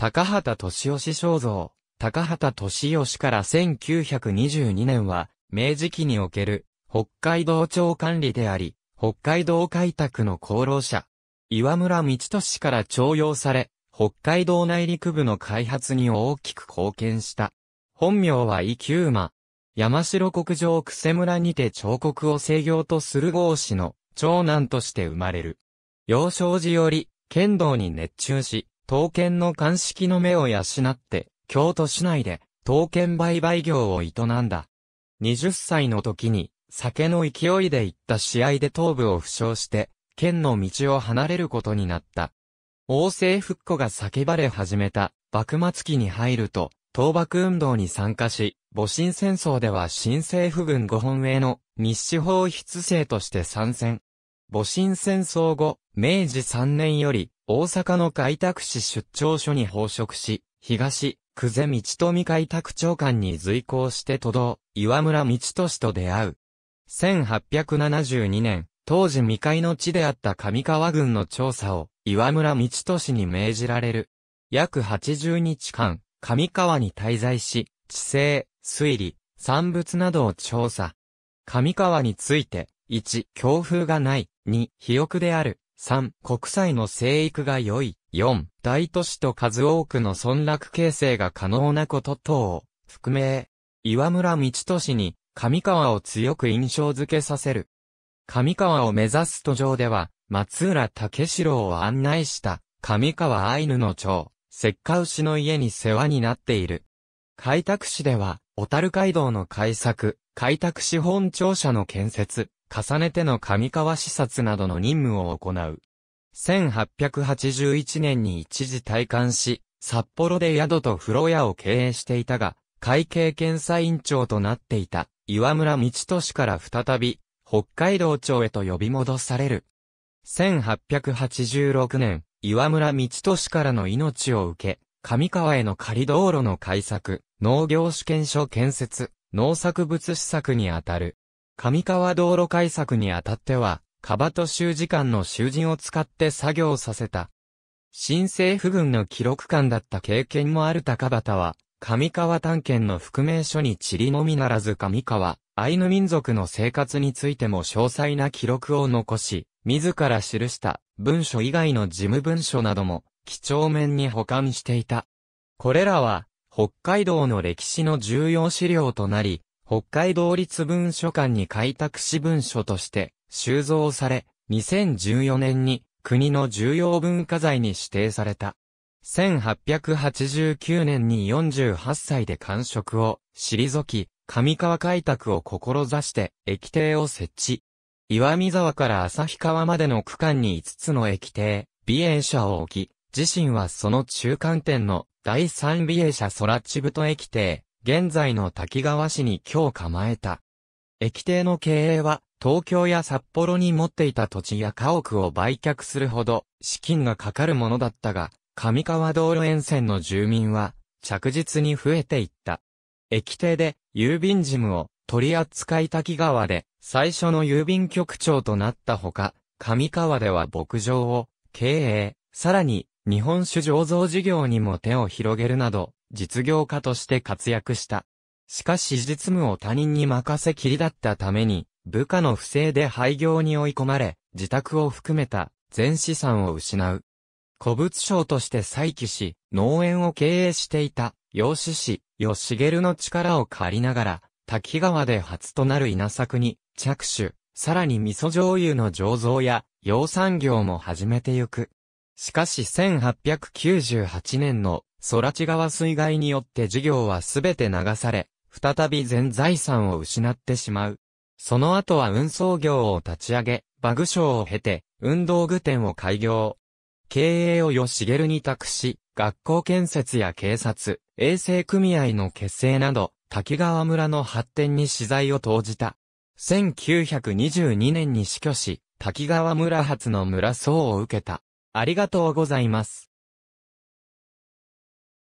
高畑敏義肖像、高畑敏義から1922年は、明治期における、北海道庁管理であり、北海道開拓の功労者。岩村道俊から徴用され、北海道内陸部の開発に大きく貢献した。本名は伊久馬。山城国上癖村にて彫刻を制御とする豪氏の長男として生まれる。幼少時より剣道に熱中し、刀剣の鑑識の目を養って、京都市内で刀剣売買業を営んだ。20歳の時に、酒の勢いで行った試合で頭部を負傷して、剣の道を離れることになった。王政復古が叫ばれ始めた、幕末期に入ると、倒幕運動に参加し、戊辰戦争では新政府軍五本営の密使法筆制として参戦。戊辰戦争後、明治3年より、大阪の開拓市出張所に報職し、東、久世道富開拓長官に随行して都道、岩村道俊と出会う。1872年、当時未開の地であった上川郡の調査を、岩村道俊に命じられる。約80日間、上川に滞在し、地勢、推理、産物などを調査。上川について、1、強風がない、2、肥沃である、3、国際の生育が良い。4、大都市と数多くの村落形成が可能なこと等を、含め、岩村道都に、上川を強く印象付けさせる。上川を目指す途上では、松浦武四郎を案内した、上川アイヌの長、石化牛の家に世話になっている。開拓市では、小樽街道の開削、開拓市本庁舎の建設、重ねての上川視察などの任務を行う。1881年に一時退官し、札幌で宿と風呂屋を経営していたが、会計検査委員長となっていた岩村道俊から再び北海道庁へと呼び戻される。1886年、岩村道俊からの命を受け、上川への仮道路の開作、農業試験所建設、農作物施策にあたる上川道路改作にあたっては、カバト州時間の囚人を使って作業させた。新政府軍の記録官だった経験もある高畑は、上川探検の覆名書に塵のみならず上川、アイヌ民族の生活についても詳細な記録を残し、自ら記した文書以外の事務文書なども、貴重面に保管していた。これらは、北海道の歴史の重要資料となり、北海道立文書館に開拓史文書として収蔵され、2014年に国の重要文化財に指定された。1889年に48歳で官職を退き、上川開拓を志して駅邸を設置。岩見沢から旭川までの区間に5つの駅邸、美瑛社を置き、自身はその中間点の第三美瑛社空地太駅邸、現在の滝川市に今日構えた。駅邸の経営は、東京や札幌に持っていた土地や家屋を売却するほど、資金がかかるものだったが、上川道路沿線の住民は、着実に増えていった。駅邸で、郵便事務を、取り扱い滝川で、最初の郵便局長となったほか、上川では牧場を、経営、さらに、日本酒醸造事業にも手を広げるなど、実業家として活躍した。しかし実務を他人に任せきりだったために、部下の不正で廃業に追い込まれ、自宅を含めた全資産を失う。古物商として再起し、農園を経営していた、養子師、吉茂の力を借りながら、滝川で初となる稲作に、着手、さらに味噌醤油の醸造や、養産業も始めてゆく。しかし1898年の空地川水害によって事業はすべて流され、再び全財産を失ってしまう。その後は運送業を立ち上げ、ショ賞を経て、運動具店を開業。経営を吉茂に託し、学校建設や警察、衛生組合の結成など、滝川村の発展に資材を投じた。1922年に死去し、滝川村発の村層を受けた。ありがとうございます。